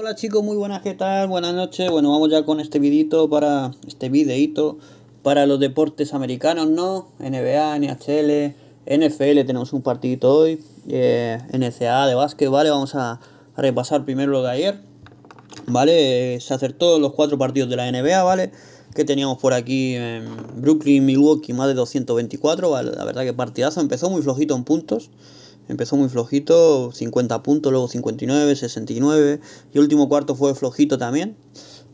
Hola chicos, muy buenas, ¿qué tal? Buenas noches. Bueno, vamos ya con este videito para este videito para los deportes americanos, ¿no? NBA, NHL, NFL, tenemos un partidito hoy, eh, NCA, de básquet, ¿vale? Vamos a, a, repasar primero lo de ayer, ¿vale? Eh, se acertó los cuatro partidos de la NBA, ¿vale? Que teníamos por aquí en Brooklyn, Milwaukee, más de 224, ¿vale? La verdad que partidazo, empezó muy flojito en puntos. Empezó muy flojito, 50 puntos, luego 59, 69. Y el último cuarto fue flojito también.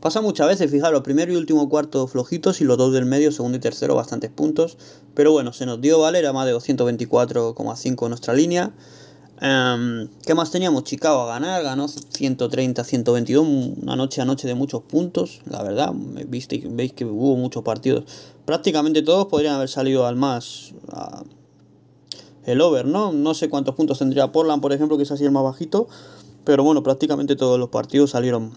Pasa muchas veces, fijaros, primero y último cuarto flojitos y los dos del medio, segundo y tercero, bastantes puntos. Pero bueno, se nos dio, ¿vale? Era más de 224,5 nuestra línea. Em, ¿Qué más teníamos? Chicago a ganar, ganó 130-122, una noche a noche de muchos puntos, la verdad, viste, veis que hubo muchos partidos. Prácticamente todos podrían haber salido al más, el over, ¿no? No sé cuántos puntos tendría Portland, por ejemplo, que es así el más bajito. Pero bueno, prácticamente todos los partidos salieron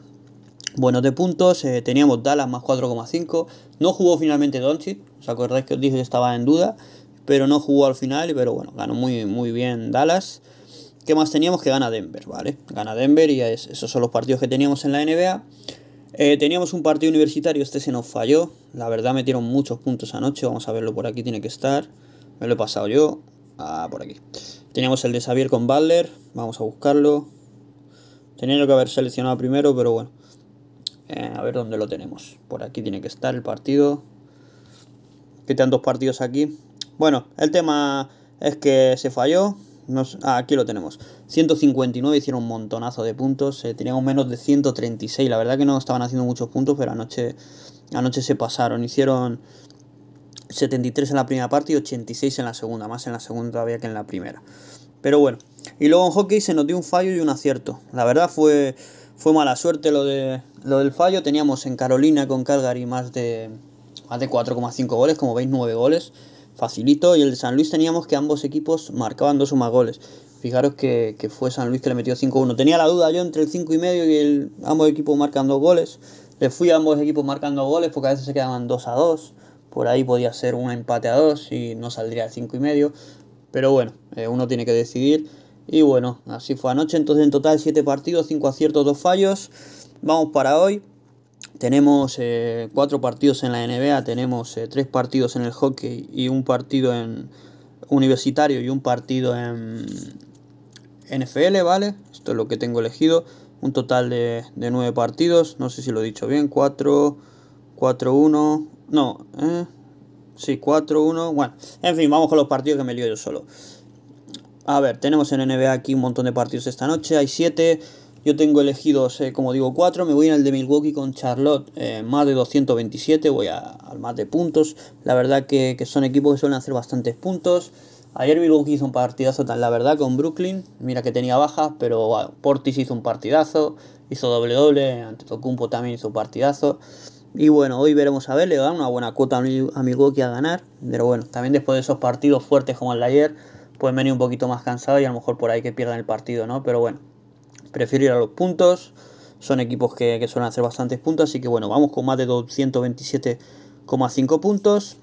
buenos de puntos. Eh, teníamos Dallas más 4,5. No jugó finalmente Doncic. ¿Os acordáis que os dije que estaba en duda? Pero no jugó al final. Pero bueno, ganó muy, muy bien Dallas. ¿Qué más teníamos? Que gana Denver, ¿vale? Gana Denver y esos son los partidos que teníamos en la NBA. Eh, teníamos un partido universitario, este se nos falló. La verdad metieron muchos puntos anoche, vamos a verlo por aquí, tiene que estar. Me lo he pasado yo. Ah, por aquí. Teníamos el de Xavier con Butler. Vamos a buscarlo. Tenía que haber seleccionado primero, pero bueno. Eh, a ver dónde lo tenemos. Por aquí tiene que estar el partido. Que dos partidos aquí. Bueno, el tema es que se falló. Ah, aquí lo tenemos. 159 hicieron un montonazo de puntos. Eh, teníamos menos de 136. La verdad que no estaban haciendo muchos puntos, pero anoche, anoche se pasaron. Hicieron 73 en la primera parte y 86 en la segunda, más en la segunda todavía que en la primera. Pero bueno, y luego en hockey se nos dio un fallo y un acierto. La verdad fue, fue mala suerte lo, de, lo del fallo. Teníamos en Carolina con Calgary más de, más de 4,5 goles, como veis 9 goles, facilito. Y el de San Luis teníamos que ambos equipos marcaban dos o más goles. Fijaros que, fue San Luis que le metió 5-1. Tenía la duda yo entre el 5 y medio y el, ambos equipos marcando goles. Le fui a ambos equipos marcando goles porque a veces se quedaban 2 a 2 por ahí podía ser un empate a dos y no saldría el cinco y medio. Pero bueno, eh, uno tiene que decidir. Y bueno, así fue anoche. Entonces en total siete partidos, cinco aciertos, dos fallos. Vamos para hoy. Tenemos eh, cuatro partidos en la NBA, tenemos eh, tres partidos en el hockey y un partido en universitario y un partido en NFL, ¿vale? Esto es lo que tengo elegido. Un total de, de partidos. No sé si lo he dicho bien. Cuatro, cuatro, uno... No, eh, sí, 4-1. Bueno, en fin, vamos con los partidos que me lío yo solo. A ver, tenemos en NBA aquí un montón de partidos esta noche. Hay 7. Yo tengo elegidos, eh, como digo, 4. Me voy en el de Milwaukee con Charlotte, eh, más de 227. Voy al más de puntos. La verdad que, que son equipos que suelen hacer bastantes puntos. Ayer Milwaukee hizo un partidazo, la verdad, con Brooklyn. Mira que tenía bajas, pero bueno, Portis hizo un partidazo. Hizo doble-doble. Antetokounmpo también hizo un partidazo. Y bueno, hoy veremos a ver, le dan una buena cuota a mi que a ganar. Pero bueno, también después de esos partidos fuertes como el de ayer, pueden venir un poquito más cansados y a lo mejor por ahí que pierdan el partido, ¿no? Pero bueno, prefiero ir a los puntos. Son equipos que, suelen hacer bastantes puntos, así que bueno, vamos con más de 227,5 puntos.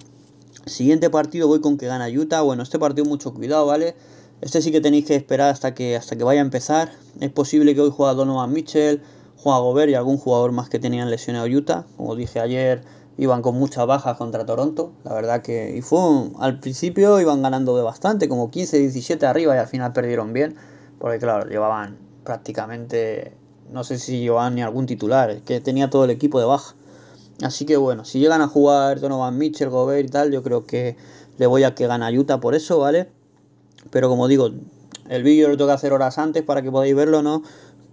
Siguiente partido voy con que gana Utah. Bueno, este partido mucho cuidado, ¿vale? Este sí que tenéis que esperar hasta que, hasta que vaya a empezar. Es posible que hoy juegue Donovan Mitchell, Juan Gobert y algún jugador más que tenían lesionado Utah. Como dije ayer, iban con muchas bajas contra Toronto. La verdad que y fue al principio iban ganando de bastante, como 15-17 arriba y al final perdieron bien. Porque claro, llevaban prácticamente, no sé si llevaban ni algún titular, es que tenía todo el equipo de baja. Así que bueno, si llegan a jugar Donovan Mitchell, Gobert y tal, yo creo que le voy a que gana Utah por eso, ¿vale? Pero como digo, el vídeo lo tengo que hacer horas antes para que podáis verlo, ¿no?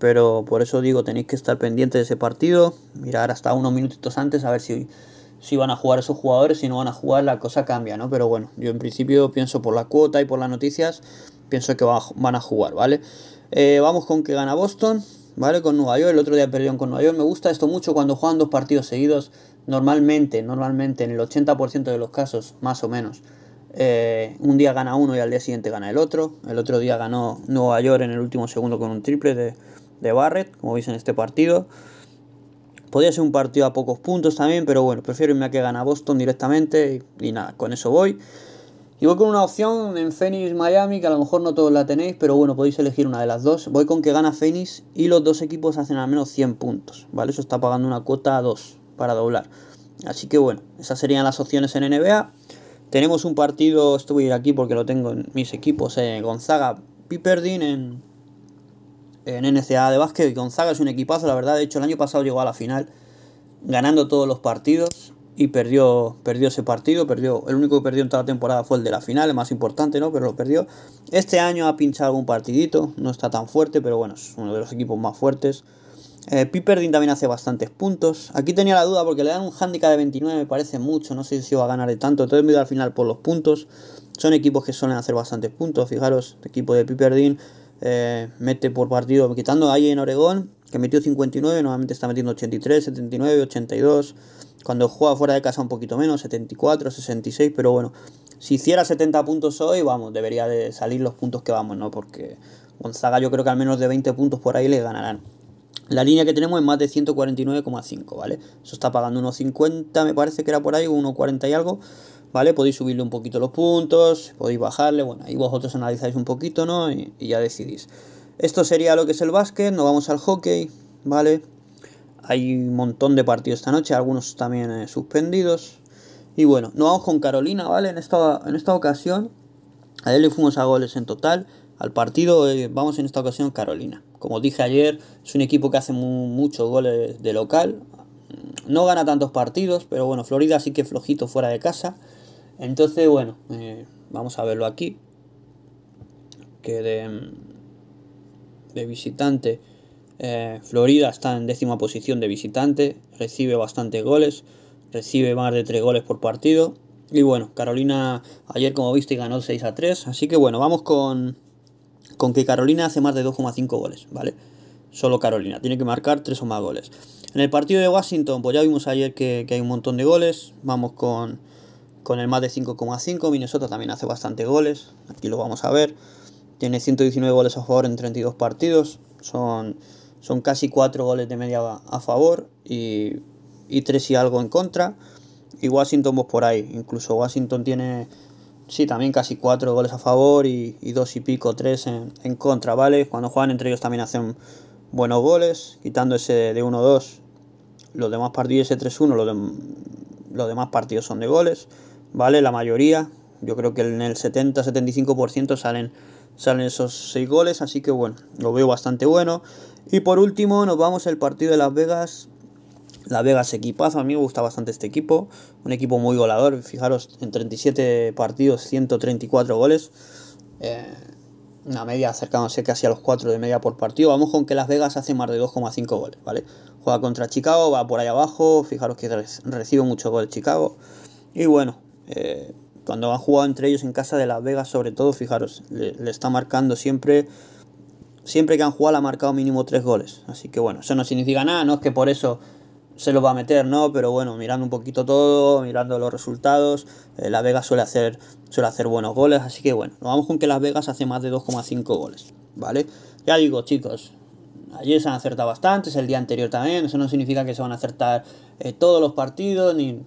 Pero por eso digo, tenéis que estar pendiente de ese partido, mirar hasta unos minutitos antes a ver si, si van a jugar esos jugadores, si no van a jugar, la cosa cambia, ¿no? Pero bueno, yo en principio pienso por la cuota y por las noticias, pienso que van a jugar, ¿vale? Eh, vamos con que gana Boston, ¿vale? Con Nueva York, el otro día perdieron con Nueva York. Me gusta esto mucho cuando juegan dos partidos seguidos. Normalmente, normalmente, en el 80% de los casos, más o menos, eh, un día gana uno y al día siguiente gana el otro. El otro día ganó Nueva York en el último segundo con un triple de, de Barrett, como veis en este partido. Podría ser un partido a pocos puntos también, pero bueno, prefiero irme a que gana Boston directamente y, nada, con eso voy. Y voy con una opción en Phoenix Miami, que a lo mejor no todos la tenéis, pero bueno, podéis elegir una de las dos. Voy con que gana Phoenix y los dos equipos hacen al menos 100 puntos, ¿vale? Eso está pagando una cuota a 2 para doblar. Así que bueno, esas serían las opciones en NBA. Tenemos un partido, esto voy a ir aquí porque lo tengo en mis equipos, Gonzaga Piperdin en en NCAA de básquet. Gonzaga es un equipazo, la verdad. De hecho, el año pasado llegó a la final ganando todos los partidos y perdió, perdió ese partido. Perdió, el único que perdió en toda la temporada fue el de la final, el más importante, ¿no? Pero lo perdió. Este año ha pinchado Un partidito, no está tan fuerte, pero bueno, es uno de los equipos más fuertes. Eh, también hace bastantes puntos. Aquí tenía la duda porque le dan un handicap de 29, me parece mucho. No sé si va a ganar de tanto. Entonces me ido al final por los puntos. Son equipos que suelen hacer bastantes puntos. Fijaros, equipo de Piperdin. Eh, mete por partido, quitando ahí en Oregón, que metió 59, normalmente está metiendo 83, 79, 82. Cuando juega fuera de casa un poquito menos, 74, 66, pero bueno, si hiciera 70 puntos hoy, vamos, debería de salir los puntos que vamos, ¿no? Porque Gonzaga yo creo que al menos de 20 puntos por ahí le ganarán. La línea que tenemos es más de 149,5, ¿vale? Eso está pagando unos 50, me parece que era por ahí, 1,40 y algo. ¿vale? Podéis subirle un poquito los puntos, podéis bajarle, bueno, ahí vosotros analizáis un poquito, ¿no? Y, ya decidís. Esto sería lo que es el básquet, nos vamos al hockey, ¿vale? Hay un montón de partidos esta noche, algunos también eh, suspendidos. Y bueno, nos vamos con Carolina, ¿vale? En esta, en esta ocasión, a él le fuimos a goles en total. Al partido eh, vamos en esta ocasión Carolina. Como dije ayer, es un equipo que hace muchos goles de local. No gana tantos partidos, pero bueno, Florida sí que flojito fuera de casa. Entonces, bueno, eh, vamos a verlo aquí. Que de, visitante, eh, Florida está en décima posición de visitante, recibe bastantes goles, recibe más de tres goles por partido. Y bueno, Carolina ayer, como viste, ganó 6 a 3. Así que bueno, vamos con, con que Carolina hace más de 2,5 goles, ¿vale? Solo Carolina, tiene que marcar tres o más goles. En el partido de Washington, pues ya vimos ayer que hay un montón de goles. Vamos con, con el más de 5,5. Minnesota también hace bastante goles, aquí lo vamos a ver. Tiene 119 goles a favor en 32 partidos, son, son casi 4 goles de media a favor y, y 3 y algo en contra. Y Washington vos por ahí, incluso Washington tiene, sí, también casi 4 goles a favor y, y 2 y pico, 3 en, contra, ¿vale? Cuando juegan entre ellos también hacen buenos goles, quitando ese de, 1-2. Los demás partidos, ese 3-1, los, los demás partidos son de goles. ¿vale? La mayoría, yo creo que en el 70-75% salen, salen esos 6 goles, así que bueno, lo veo bastante bueno. Y por último nos vamos al partido de Las Vegas. Las Vegas equipazo, a mí me gusta bastante este equipo, un equipo muy volador, fijaros, en 37 partidos, 134 goles. Eh, una media acercándose casi a los 4 de media por partido. Vamos con que Las Vegas hace más de 2,5 goles, ¿vale? Juega contra Chicago, va por ahí abajo, fijaros que recibe muchos goles Chicago. Y bueno, eh, cuando han jugado entre ellos en casa de Las Vegas, sobre todo, fijaros, le, está marcando siempre. Siempre que han jugado, ha marcado mínimo tres goles. Así que bueno, eso no significa nada, no es que por eso se los va a meter, ¿no? Pero bueno, mirando un poquito todo, mirando los resultados, eh, Las Vegas suele hacer, suele hacer buenos goles. Así que bueno, nos vamos con que Las Vegas hace más de 2,5 goles, ¿vale? Ya digo, chicos, ayer se han acertado bastantes, el día anterior también. Eso no significa que se van a acertar eh, todos los partidos, ni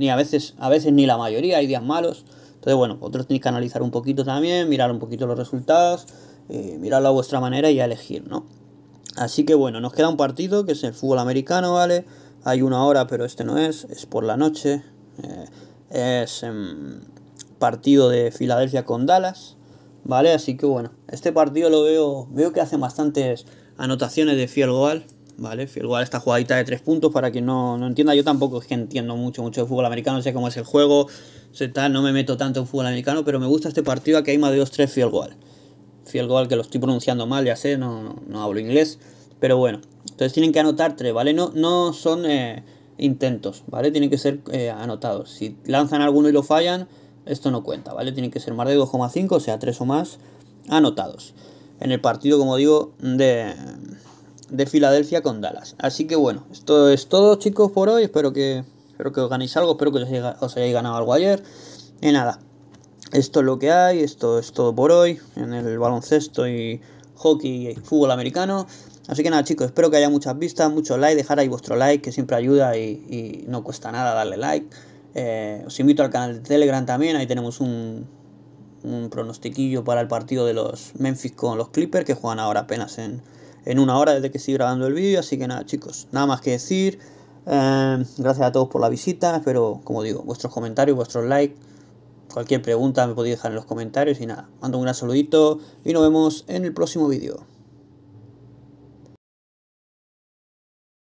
ni a veces, a veces ni la mayoría, hay días malos. Entonces, bueno, vosotros tenéis que analizar un poquito también, mirar un poquito los resultados, eh, mirarlo a vuestra manera y a elegir, ¿no? Así que bueno, nos queda un partido que es el fútbol americano, ¿vale? Hay una hora, pero este no es, es por la noche. Eh, es em, partido de Filadelfia con Dallas, ¿vale? Así que bueno, este partido lo veo, veo que hacen bastantes anotaciones de fiel goal. ¿vale? Field esta jugadita de tres puntos, para quien no, no entienda, yo tampoco es que entiendo mucho, mucho de fútbol americano, sé cómo es el juego, no me meto tanto en fútbol americano, pero me gusta este partido Aquí hay más de dos, tres field goal. Field que lo estoy pronunciando mal, ya sé, no, hablo inglés, pero bueno. Entonces tienen que anotar tres, ¿vale? No, no son eh, intentos, ¿vale? Tienen que ser eh, anotados. Si lanzan alguno y lo fallan, esto no cuenta, ¿vale? Tienen que ser más de 2,5, o sea, tres o más anotados. En el partido, como digo, de de Filadelfia con Dallas. Así que bueno, esto es todo chicos por hoy. Espero que, espero que os ganéis algo, espero que os, hayáis ganado algo ayer. Y nada, esto es lo que hay, esto es todo por hoy en el baloncesto y hockey y fútbol americano. Así que nada chicos, espero que haya muchas vistas, muchos likes, dejar ahí vuestro like que siempre ayuda y, no cuesta nada darle like. Eh, os invito al canal de Telegram también, ahí tenemos un, un pronostiquillo para el partido de los Memphis con los Clippers que juegan ahora apenas en, en una hora desde que estoy grabando el vídeo. Así que nada, chicos, nada más que decir. Em, gracias a todos por la visita. Espero, como digo, vuestros comentarios, vuestros likes. Cualquier pregunta me podéis dejar en los comentarios y nada. Mando un gran saludito y nos vemos en el próximo vídeo.